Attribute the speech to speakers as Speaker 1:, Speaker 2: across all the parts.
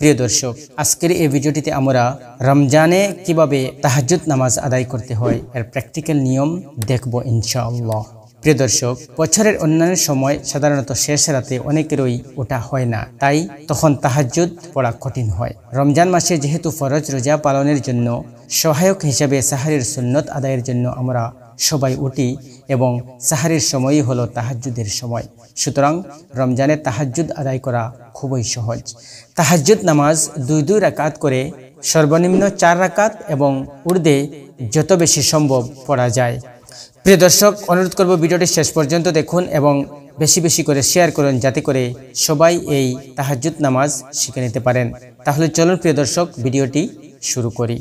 Speaker 1: প্রিয় দর্শক আজকের এই ভিডিওটিতে আমরা রমজানে কিভাবে তাহাজুদ নামাজ আদায় করতে হয় এর প্র্যাকটিক্যাল নিয়ম দেখব ইনশাআল্লাহ প্রিয় দর্শক বছরের অন্যান্য সময় সাধারণত শেষ রাতে অনেকেরই ওটা হয় না তাই তখন তাহাজুদ পড়া কঠিন হয় রমজান মাসে যেহেতু ফরজ রোজা পালনের জন্য সহায়ক হিসাবে সাহারির সুন্নত আদায়ের জন্য আমরা সবাই উঠি এবং সাহারির সময়ই হলো তাহাজ্জুদের সময় সুতরাং রমজানে তাহাজ্জুদ আদায় করা খুবই সহজ তাহাজ্জুদ নামাজ দুই দুই রাকাত করে সর্বনিম্ন চার রাকাত এবং উর্দে যত বেশি সম্ভব পড়া যায় প্রিয় দর্শক অনুরোধ করব ভিডিওটি শেষ পর্যন্ত দেখুন এবং বেশি বেশি করে শেয়ার করুন যাতে করে সবাই এই তাহাজুদ নামাজ শিখে নিতে পারেন তাহলে চলুন প্রিয় দর্শক ভিডিওটি শুরু করি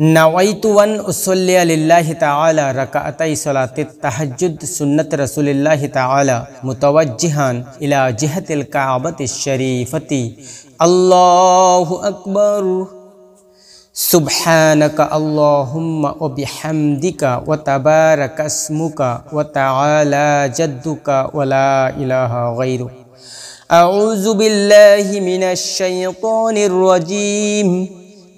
Speaker 1: نويت ون أصلي لله تعالى ركعتي صلاة التهجد سنة رسول الله تعالى متوجها إلى جهة الكعبة الشريفة الله أكبر سبحانك اللهم وبحمدك وتبارك اسمك وتعالى جدك ولا إله غيرك أعوذ بالله من الشيطان الرجيم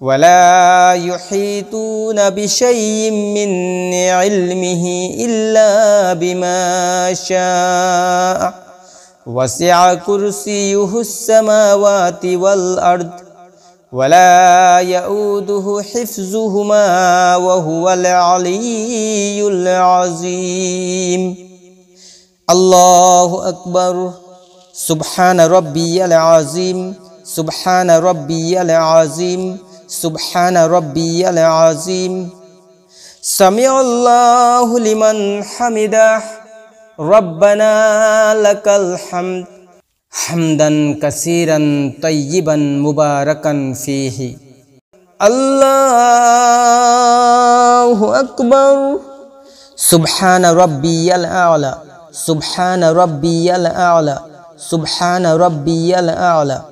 Speaker 1: ولا يحيطون بشيء من علمه إلا بما شاء وسع كرسيه السماوات والأرض ولا يؤوده حفظهما وهو العلي العظيم الله أكبر سبحان ربي العظيم سبحان ربي العظيم سبحان ربي العظيم سمع الله لمن حمده ربنا لك الحمد حمدا كثيرا طيبا مباركا فيه الله أكبر سبحان ربي الأعلى سبحان ربي الأعلى سبحان ربي الأعلى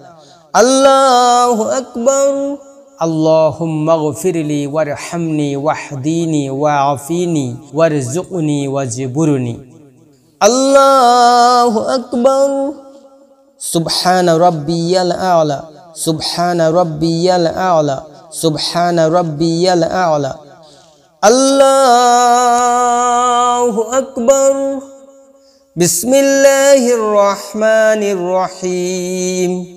Speaker 1: الله أكبر اللهم اغفر لي وارحمني واهديني وعافيني وارزقني وجبرني الله أكبر سبحان ربي الأعلى سبحان ربي الأعلى سبحان ربي الأعلى الله أكبر بسم الله الرحمن الرحيم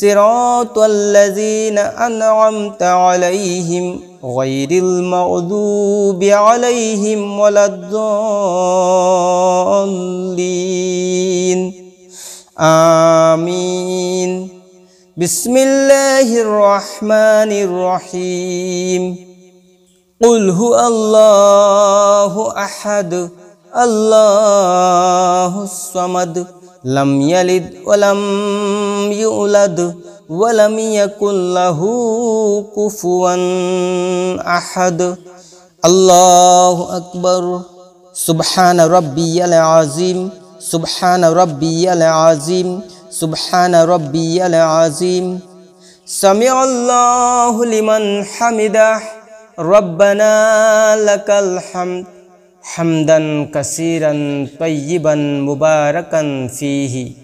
Speaker 1: صراط الذين أنعمت عليهم غير المغضوب عليهم ولا الضالين آمين بسم الله الرحمن الرحيم قل هو الله أحد الله الصمد لم يلد ولم لم يولد ولم يكن له كفوا أحد الله أكبر سبحان ربي العظيم سبحان ربي العظيم سبحان ربي العظيم سمع الله لمن حمده ربنا لك الحمد حمدا كثيرا طيبا مباركا فيه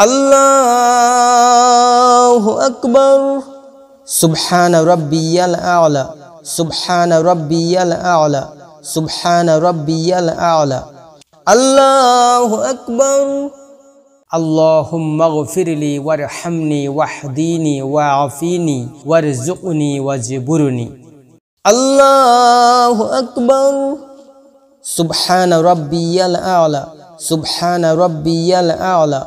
Speaker 1: الله أكبر سبحان ربي الأعلى سبحان ربي الأعلى سبحان ربي الأعلى الله أكبر اللهم اغفر لي وارحمني واهديني وعافيني وارزقني وجبرني الله أكبر سبحان ربي الأعلى سبحان ربي الأعلى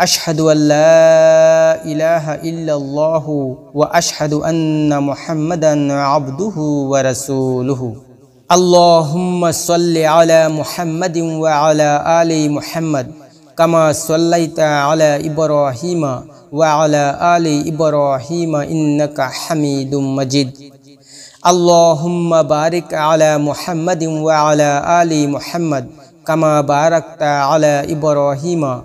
Speaker 1: أشهد أن لا إله إلا الله وأشهد أن محمدا عبده ورسوله اللهم صل على محمد وعلى آل محمد كما صليت على إبراهيم وعلى آل إبراهيم إنك حميد مجيد اللهم بارك على محمد وعلى آل محمد كما باركت على إبراهيم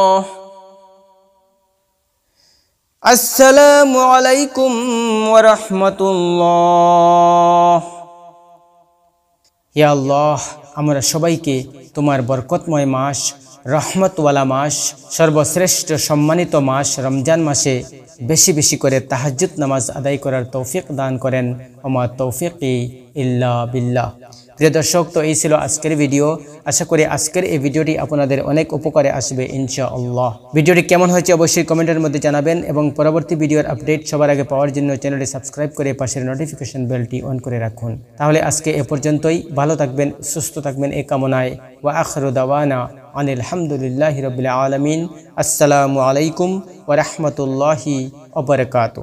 Speaker 1: আসসালামু আলাইকুম ওরহমতুল্লাহ আমরা সবাইকে তোমার বরকতময় মাস রহমতওয়ালা মাস সর্বশ্রেষ্ঠ সম্মানিত মাস রমজান মাসে বেশি বেশি করে তাহাজুদ নামাজ আদায় করার তৌফিক দান করেন আমার তৌফিক ইল্লা বিল্লাহ প্রিয় দর্শক তো এই ছিল আজকের ভিডিও আশা করি আজকের এই ভিডিওটি আপনাদের অনেক উপকারে আসবে ইনশাআল্লাহ ভিডিওটি কেমন হয়েছে অবশ্যই কমেন্টের মধ্যে জানাবেন এবং পরবর্তী ভিডিওর আপডেট সবার আগে পাওয়ার জন্য চ্যানেলটি সাবস্ক্রাইব করে পাশের নোটিফিকেশন বেলটি অন করে রাখুন তাহলে আজকে এ পর্যন্তই ভালো থাকবেন সুস্থ থাকবেন এ কামনায় ওয়া আখরু দাওয়ানা আনিল হামদুলিল্লাহ রবিল আলমিন আসসালামু আলাইকুম ওরহমতুল্লাহি অবরকাত